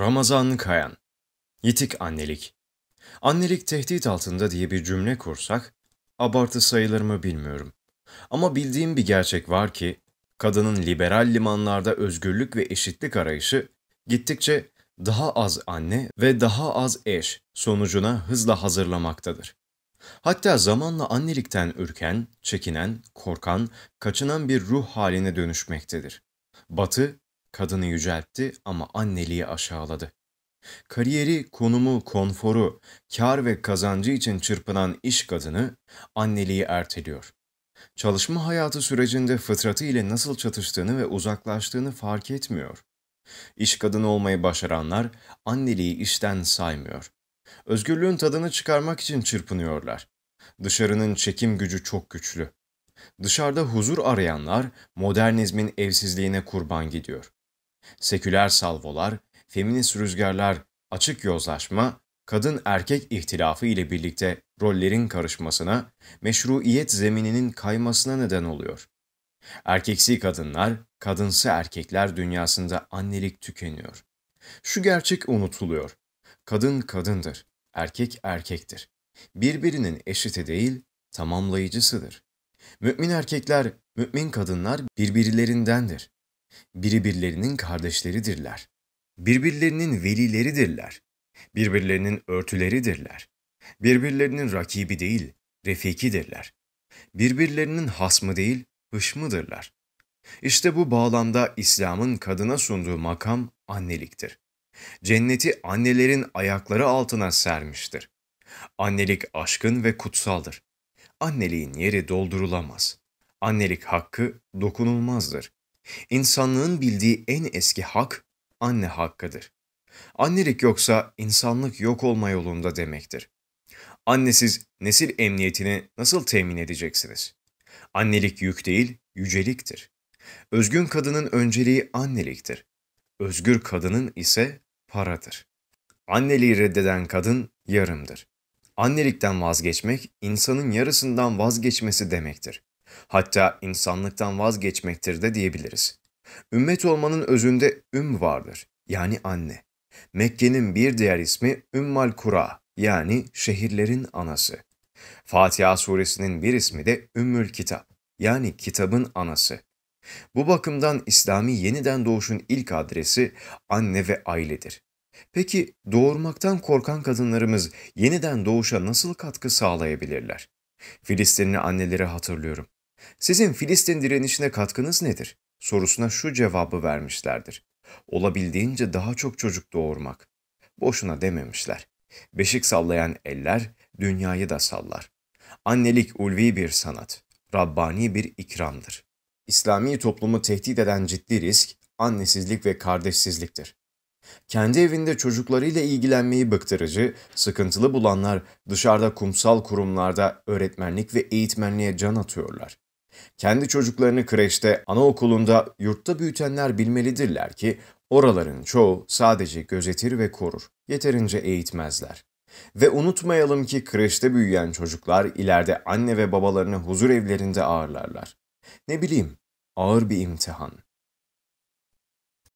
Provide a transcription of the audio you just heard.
Ramazan Kayan Yitik annelik Annelik tehdit altında diye bir cümle kursak, abartı sayılır mı bilmiyorum. Ama bildiğim bir gerçek var ki, kadının liberal limanlarda özgürlük ve eşitlik arayışı gittikçe daha az anne ve daha az eş sonucuna hızla hazırlamaktadır. Hatta zamanla annelikten ürken, çekinen, korkan, kaçınan bir ruh haline dönüşmektedir. Batı, Kadını yüceltti ama anneliği aşağıladı. Kariyeri, konumu, konforu, kar ve kazancı için çırpınan iş kadını anneliği erteliyor. Çalışma hayatı sürecinde fıtratı ile nasıl çatıştığını ve uzaklaştığını fark etmiyor. İş kadını olmayı başaranlar anneliği işten saymıyor. Özgürlüğün tadını çıkarmak için çırpınıyorlar. Dışarının çekim gücü çok güçlü. Dışarıda huzur arayanlar modernizmin evsizliğine kurban gidiyor. Seküler salvolar, feminist rüzgarlar, açık yozlaşma, kadın erkek ihtilafı ile birlikte rollerin karışmasına, meşruiyet zemininin kaymasına neden oluyor. Erkeksi kadınlar, kadınsı erkekler dünyasında annelik tükeniyor. Şu gerçek unutuluyor. Kadın kadındır, erkek erkektir. Birbirinin eşiti değil, tamamlayıcısıdır. Mümin erkekler, mümin kadınlar birbirlerindendir birbirlerinin kardeşleridirler. Birbirlerinin velileridirler. Birbirlerinin örtüleridirler. Birbirlerinin rakibi değil, refikidirler. Birbirlerinin hasmı değil, hışmıdırlar. İşte bu bağlamda İslam'ın kadına sunduğu makam anneliktir. Cenneti annelerin ayakları altına sermiştir. Annelik aşkın ve kutsaldır. Anneliğin yeri doldurulamaz. Annelik hakkı dokunulmazdır. İnsanlığın bildiği en eski hak anne hakkıdır. Annelik yoksa insanlık yok olma yolunda demektir. Annesiz nesil emniyetini nasıl temin edeceksiniz? Annelik yük değil, yüceliktir. Özgün kadının önceliği anneliktir. Özgür kadının ise paradır. Anneliği reddeden kadın yarımdır. Annelikten vazgeçmek insanın yarısından vazgeçmesi demektir. Hatta insanlıktan vazgeçmektir de diyebiliriz. Ümmet olmanın özünde üm vardır, yani anne. Mekke'nin bir diğer ismi Ümmal Kura, yani şehirlerin anası. Fatiha suresinin bir ismi de Ümmül Kitap, yani kitabın anası. Bu bakımdan İslami yeniden doğuşun ilk adresi anne ve ailedir. Peki doğurmaktan korkan kadınlarımız yeniden doğuşa nasıl katkı sağlayabilirler? Filistinli anneleri hatırlıyorum. Sizin Filistin direnişine katkınız nedir? sorusuna şu cevabı vermişlerdir. Olabildiğince daha çok çocuk doğurmak. Boşuna dememişler. Beşik sallayan eller dünyayı da sallar. Annelik ulvi bir sanat, Rabbani bir ikramdır. İslami toplumu tehdit eden ciddi risk, annesizlik ve kardeşsizliktir. Kendi evinde çocuklarıyla ilgilenmeyi bıktırıcı, sıkıntılı bulanlar dışarıda kumsal kurumlarda öğretmenlik ve eğitmenliğe can atıyorlar. Kendi çocuklarını kreşte, anaokulunda, yurtta büyütenler bilmelidirler ki oraların çoğu sadece gözetir ve korur, yeterince eğitmezler. Ve unutmayalım ki kreşte büyüyen çocuklar ileride anne ve babalarını huzur evlerinde ağırlarlar. Ne bileyim, ağır bir imtihan.